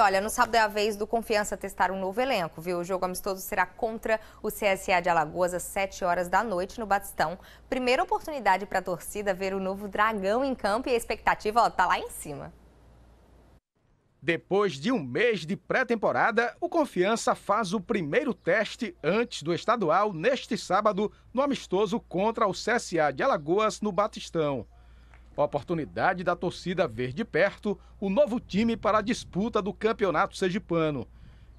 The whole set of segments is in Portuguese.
olha, no sábado é a vez do Confiança testar um novo elenco, viu? O jogo amistoso será contra o CSA de Alagoas às 7 horas da noite no Batistão. Primeira oportunidade para a torcida ver o novo Dragão em campo e a expectativa, ó, tá lá em cima. Depois de um mês de pré-temporada, o Confiança faz o primeiro teste antes do estadual neste sábado no amistoso contra o CSA de Alagoas no Batistão. Oportunidade da torcida ver de perto o novo time para a disputa do Campeonato Sergipano.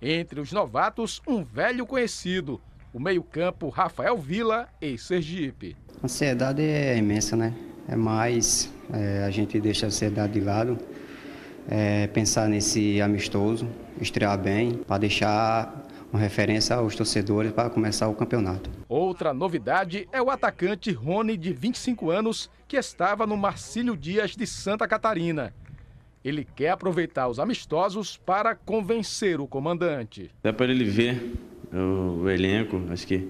Entre os novatos, um velho conhecido, o meio-campo Rafael Vila e Sergipe. A ansiedade é imensa, né? É mais é, a gente deixa a ansiedade de lado, é, pensar nesse amistoso, estrear bem, para deixar uma referência aos torcedores para começar o campeonato. Outra novidade é o atacante Rony, de 25 anos, que estava no Marcílio Dias de Santa Catarina. Ele quer aproveitar os amistosos para convencer o comandante. Dá para ele ver o, o elenco, acho que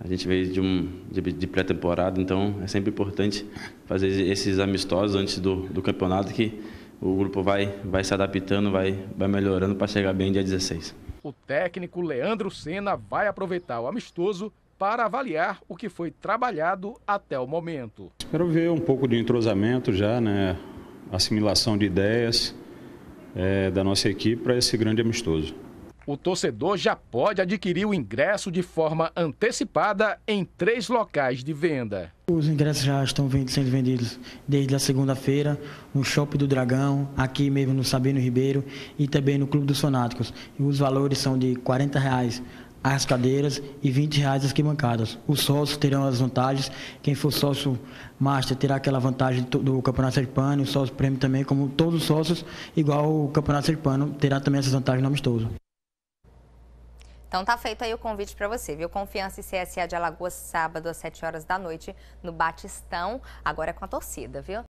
a gente veio de, um, de, de pré-temporada, então é sempre importante fazer esses amistosos antes do, do campeonato que o grupo vai, vai se adaptando, vai, vai melhorando para chegar bem dia 16. O técnico Leandro Senna vai aproveitar o amistoso para avaliar o que foi trabalhado até o momento. Espero ver um pouco de entrosamento já, né? Assimilação de ideias é, da nossa equipe para esse grande amistoso o torcedor já pode adquirir o ingresso de forma antecipada em três locais de venda. Os ingressos já estão sendo vendidos desde a segunda-feira no Shopping do Dragão, aqui mesmo no Sabino Ribeiro e também no Clube dos Fanáticos. Os valores são de R$ 40 reais as cadeiras e 20 reais as quimancadas. Os sócios terão as vantagens, quem for sócio master terá aquela vantagem do Campeonato Serpano, o sócio prêmio também, como todos os sócios, igual o Campeonato Serpano, terá também essas vantagens no amistoso. Então tá feito aí o convite para você, viu? Confiança e CSA de Alagoas, sábado às 7 horas da noite, no Batistão, agora é com a torcida, viu?